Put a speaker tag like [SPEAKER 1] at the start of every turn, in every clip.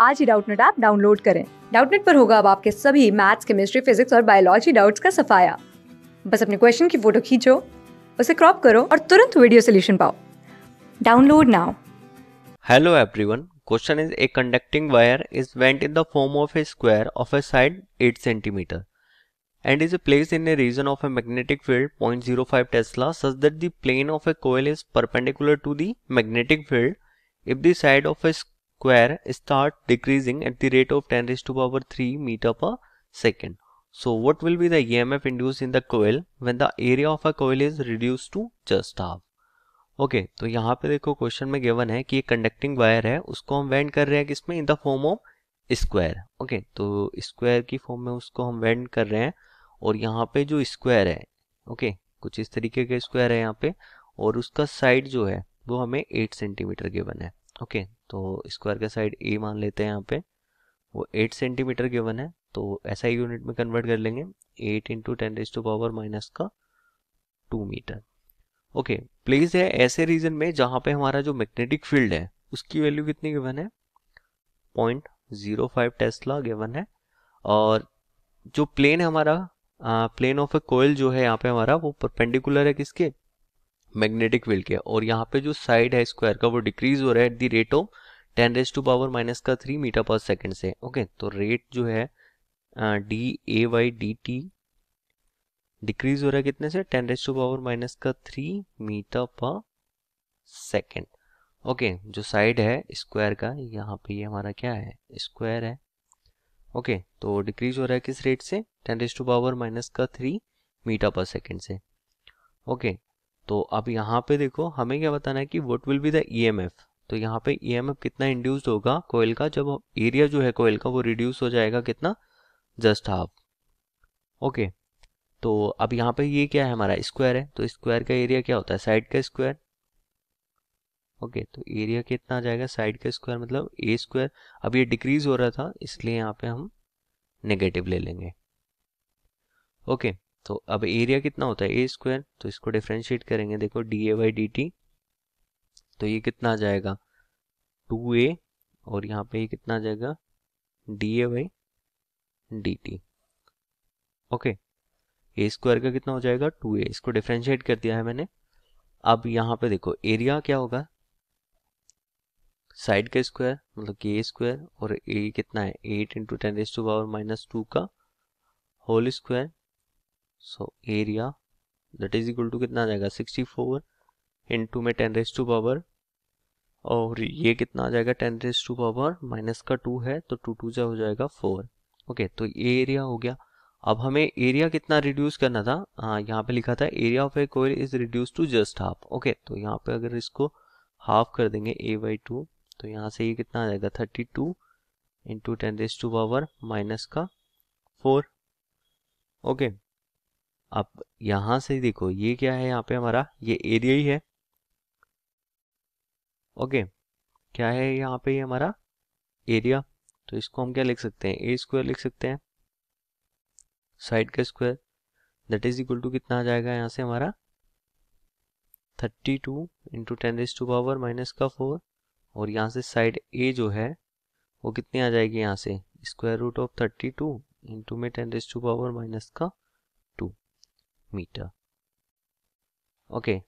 [SPEAKER 1] आज ही Doubtnut app download करें डाउटनेट पर होगा अब आपके सभी मैथ्स केमिस्ट्री फिजिक्स और बायोलॉजी डाउट्स का सफाया बस अपने क्वेश्चन की फोटो खींचो उसे क्रॉप करो और तुरंत वीडियो सोल्यूशन पाओ download now hello everyone question is a conducting wire is bent in the form of a square of a side 8 centimetre and is placed in a region of a magnetic field 0.05 tesla such that the plane of a coil is perpendicular to the magnetic field if the side of a square start decreasing at the rate of 10 raised to power 3 meter per second. So what will be the EMF induced in the coil when the area of a coil is reduced to just half? okay, तो यहाँ पे देखो question में given है कि ये conducting wire है उसको हम वेंड कर रहे हैं किसमें in the form of square okay तो स्क्वायर की फॉर्म में उसको हम वेंड कर रहे हैं और यहाँ पे जो स्क्वायर है ओके okay, कुछ इस तरीके के स्क्वायर है यहाँ पे और उसका साइड जो है वो हमें 8 सेंटीमीटर गिवन है ओके तो स्क्वायर का साइड ए मान लेते हैं यहाँ पे वो एट सेंटीमीटर गिवन है तो ऐसा SI यूनिट में कन्वर्ट कर लेंगे eight into ten raise to power minus का टू मीटर ओके प्लेस है ऐसे रीजन में जहाँ पे हमारा जो मैग्नेटिक फील्ड है उसकी वैल्यू कितनी गिवन है point zero five tesla given है और जो प्लेन है हमारा प्लेन ऑफ ए कोयल जो है यहाँ पे हमारा वो परपेंडिकुलर है किसके मैग्नेटिक फील्ड के और यहाँ पे जो साइड है स्क्वायर का वो डिक्रीज हो रहा है at the rate of ten raise to power minus का थ्री मीटर पर सेकेंड से ओके तो रेट जो है D A by D T decrease हो रहा है कितने से ten raise to power minus का थ्री मीटर पर सेकेंड ओके जो साइड है स्क्वायर का यहाँ पे ये हमारा क्या है स्क्वायर है ओके okay, तो डिक्रीज हो रहा है किस रेट से ten raise to power minus का थ्री मीटर पर सेकेंड से ओके okay, तो अब यहाँ पे देखो हमें क्या बताना है कि what will be the E तो यहाँ पे ई e कितना इंड्यूस्ड होगा कोयल का जब एरिया जो है कोयल का वो रिड्यूस हो जाएगा कितना जस्ट हाफ ओके तो अब यहाँ पे ये क्या है हमारा स्क्वायर है तो स्क्वायर का एरिया क्या होता है साइड का स्क्वायर ओके तो एरिया कितना आ जाएगा साइड का स्क्वायर मतलब ए स्क्वायर अब ये डिक्रीज हो रहा था इसलिए यहाँ पे हम नेगेटिव ले लेंगे ओके तो अब एरिया कितना होता है ए स्क्वायर तो इसको डिफ्रेंशिएट करेंगे देखो D A by D T तो ये कितना आ जाएगा टू ए और यहाँ पे ये कितना आ जाएगा D A by D T okay A square का कितना हो जाएगा टू ए इसको डिफ्रेंशिएट कर दिया है मैंने अब यहाँ पे देखो एरिया क्या होगा साइड का स्क्वायर मतलब कि ए स्क्वायर और ए कितना है eight into ten raise to power minus two का whole square so area that is equal to कितना आ जाएगा सिक्सटी फोर इंटू में टेन रेस टू पावर और ये कितना आ जाएगा ten raise to power minus का टू है तो टू टू जो हो जाएगा फोर ओके okay, तो ये एरिया हो गया अब हमें एरिया कितना रिड्यूस करना था आ, हाँ, यहाँ पे लिखा था area of a coil is reduce to just half okay तो यहाँ पे अगर इसको हाफ कर देंगे ए बाई टू तो यहाँ से ये कितना आ जाएगा thirty two into ten raise to power minus का फोर ओके okay, अब यहां से देखो ये क्या है यहाँ पे हमारा ये एरिया ही है ओके क्या है यहाँ पे ये हमारा एरिया तो इसको हम क्या लिख सकते हैं ए स्क्वायर लिख सकते हैं साइड का square that is equal to कितना आ जाएगा यहाँ से हमारा thirty two into ten raise to power minus का फोर और यहाँ से साइड ए जो है वो कितनी आ जाएगी यहाँ से square root of thirty two into में ten raise to power minus का मीटर ओके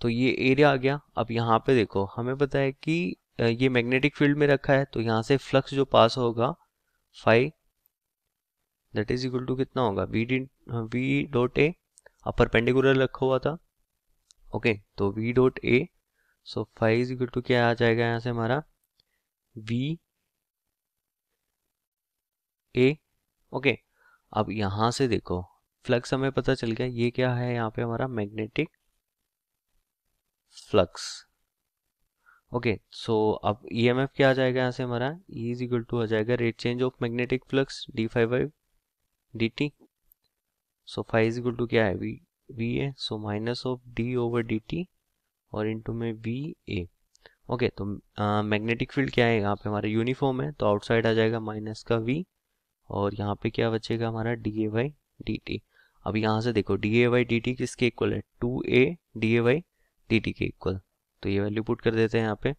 [SPEAKER 1] तो ये एरिया आ गया अब यहाँ पे देखो हमें पता है कि ये मैग्नेटिक फील्ड में रखा है तो यहाँ से फ्लक्स जो पास होगा phi that is equal to कितना होगा V D V dot A perpendicular रखा हुआ था ओके okay, तो V dot A so phi is equal to क्या आ जाएगा यहाँ से हमारा वी ए ओके अब यहाँ से देखो फ्लक्स हमें पता चल गया ये क्या है यहाँ पे हमारा मैग्नेटिक फ्लक्स ओके सो अब ईएमएफ e क्या आ जाएगा यहाँ से हमारा इज इक्वल टू आ जाएगा rate change of magnetic flux D phi by D T so phi is equal to क्या है V V A so minus of D over D T और इनटू में वी ए ओके तो magnetic field क्या है यहाँ पे हमारा यूनिफॉर्म है तो आउटसाइड आ जाएगा माइनस का वी और यहाँ पे क्या बचेगा हमारा D A by D T अब यहाँ से देखो D A by D T किसके इक्वल है to A D A by D T के इक्वल तो ये वैल्यू पुट कर देते हैं यहाँ पे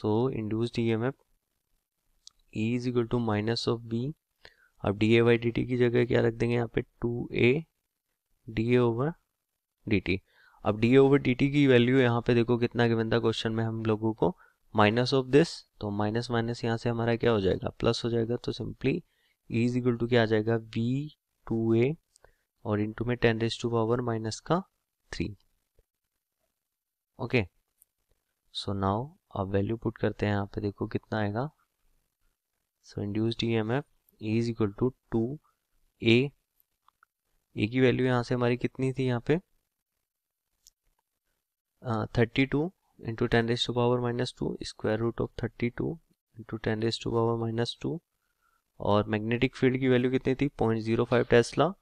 [SPEAKER 1] so induced D M F is equal to minus of B अब D A by D T की जगह क्या रख देंगे यहाँ पे two A D A over D T अब D A over D T की वैल्यू यहाँ पे देखो कितना गिवन था क्वेश्चन में हम लोगों को माइनस ऑफ दिस तो माइनस माइनस यहाँ से हमारा क्या हो जाएगा प्लस हो जाएगा तो सिंपली इज इक्वल टू क्या आ जाएगा वी टू ए और इंटू में ten raise to power minus का थ्री ओके सो नाउ अब वैल्यू पुट करते हैं यहाँ पे देखो कितना आएगा so induced E M F is equal to two A A की वैल्यू यहाँ से हमारी कितनी थी यहाँ पे thirty two into ten raise to power minus two square root of thirty two into ten raise to power minus two और magnetic field की वैल्यू कितनी थी पॉइंट जीरो फाइव टेस्ला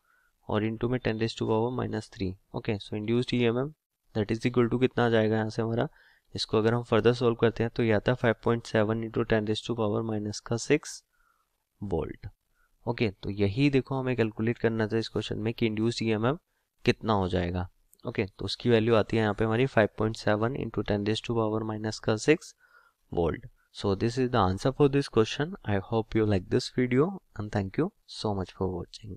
[SPEAKER 1] और इंटू में ten raise to power minus three okay so induced E M M that is equal to कितना आ जाएगा यहाँ से हमारा इसको अगर हम फर्दर सॉल्व करते हैं तो यह आता है five point seven into ten raise to power minus का सिक्स वोल्ट ओके तो यही देखो हमें कैलकुलेट करना था इस क्वेश्चन में कि इंड्यूस्ड ई एम एम कितना हो जाएगा ओके okay, तो उसकी वैल्यू आती है यहाँ पे हमारी five point seven into ten days to power minus का six volt so this is the answer for this question I hope you like this video and thank you so much for watching